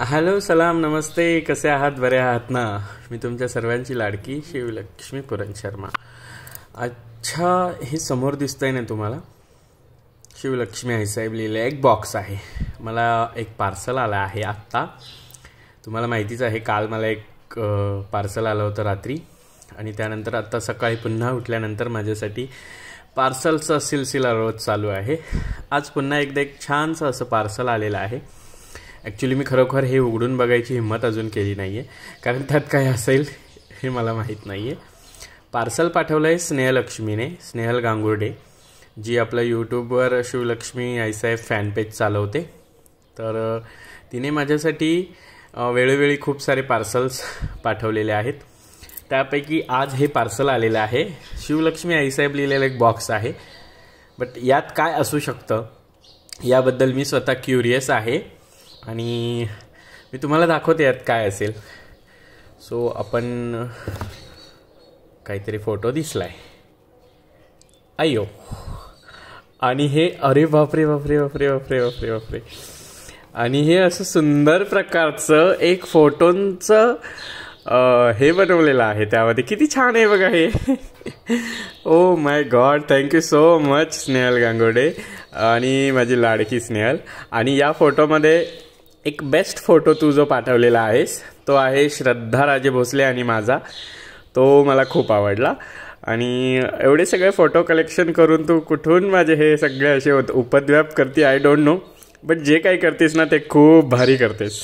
hello सलाम नमस्ते कसे आहात बरे आहात ना मी तुमच्या सर्वांची लाडकी शिवलक्ष्मी पुरण शर्मा अच्छा हे समोर दिसतंय ना तुम्हाला शिवलक्ष्मी आईसाहेब लिहिलं एक बॉक्स आहे मला एक पार्सल आलं आहे आत्ता तुम्हाला माहितीच आहे काल मला एक पार्सल आलं होतं रात्री आणि त्यानंतर आत्ता सकाळी पुन्हा उठल्यानंतर माझ्यासाठी पार्सलचा सिलसिला रोज चालू आहे आज पुन्हा एकदा एक छानसं असं पार्सल आलेलं आहे ॲक्च्युली मी खरोखर हे उघडून बघायची हिंमत अजून केली नाही आहे कारण त्यात काय असेल हे मला माहीत नाही आहे पार्सल पाठवलं आहे स्नेहलक्ष्मीने स्नेहल गांगुर्डे जी आपल्या यूट्यूबवर शिवलक्ष्मी आईसाहेब फॅन पेज चालवते तर तिने माझ्यासाठी वेळोवेळी खूप सारे पार्सल्स पाठवलेले आहेत त्यापैकी आज हे पार्सल आलेलं आहे शिवलक्ष्मी आईसाहेब लिहिलेलं एक बॉक्स आहे बट यात काय असू शकतं याबद्दल मी स्वतः क्युरियस आहे आणि मी तुम्हाला दाखवते यात काय असेल सो आपण काहीतरी फोटो दिसला आहे अयो आणि हे अरे बापरे बापरे बापरे बापरे बापरे बापरे आणि हे असं सुंदर प्रकारचं एक फोटोंचं हे बनवलेलं आहे त्यामध्ये किती छान आहे बघा हे oh my god thank you so much Snehal Gangode आणि माझी लाडकी स्नेहल आणि या फोटोमध्ये एक बेस्ट फोटो तू जो पाठवलेला आहेस तो आहे श्रद्धा राजे भोसले आणि माझा तो मला खूप आवडला आणि एवढे सगळे फोटो कलेक्शन करून तू कुठून माझे हे सगळे असे होत उपद्व्याप करते आय डोंट नो बट जे काही करतेस ना ते खूप भारी करतेस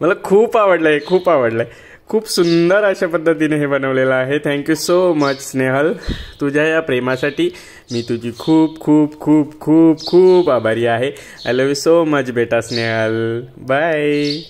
मला खूप आवडलं आहे खूप आवडलं आहे खूप सुंदर अशा पद्धतीने हे बनवलेलं आहे थँक्यू सो मच स्नेहल तुझ्या या प्रेमासाठी मी तुझी खूप खूप खूप खूप खूप आभारी आहे I love you so much बेटा स्नेहल बाय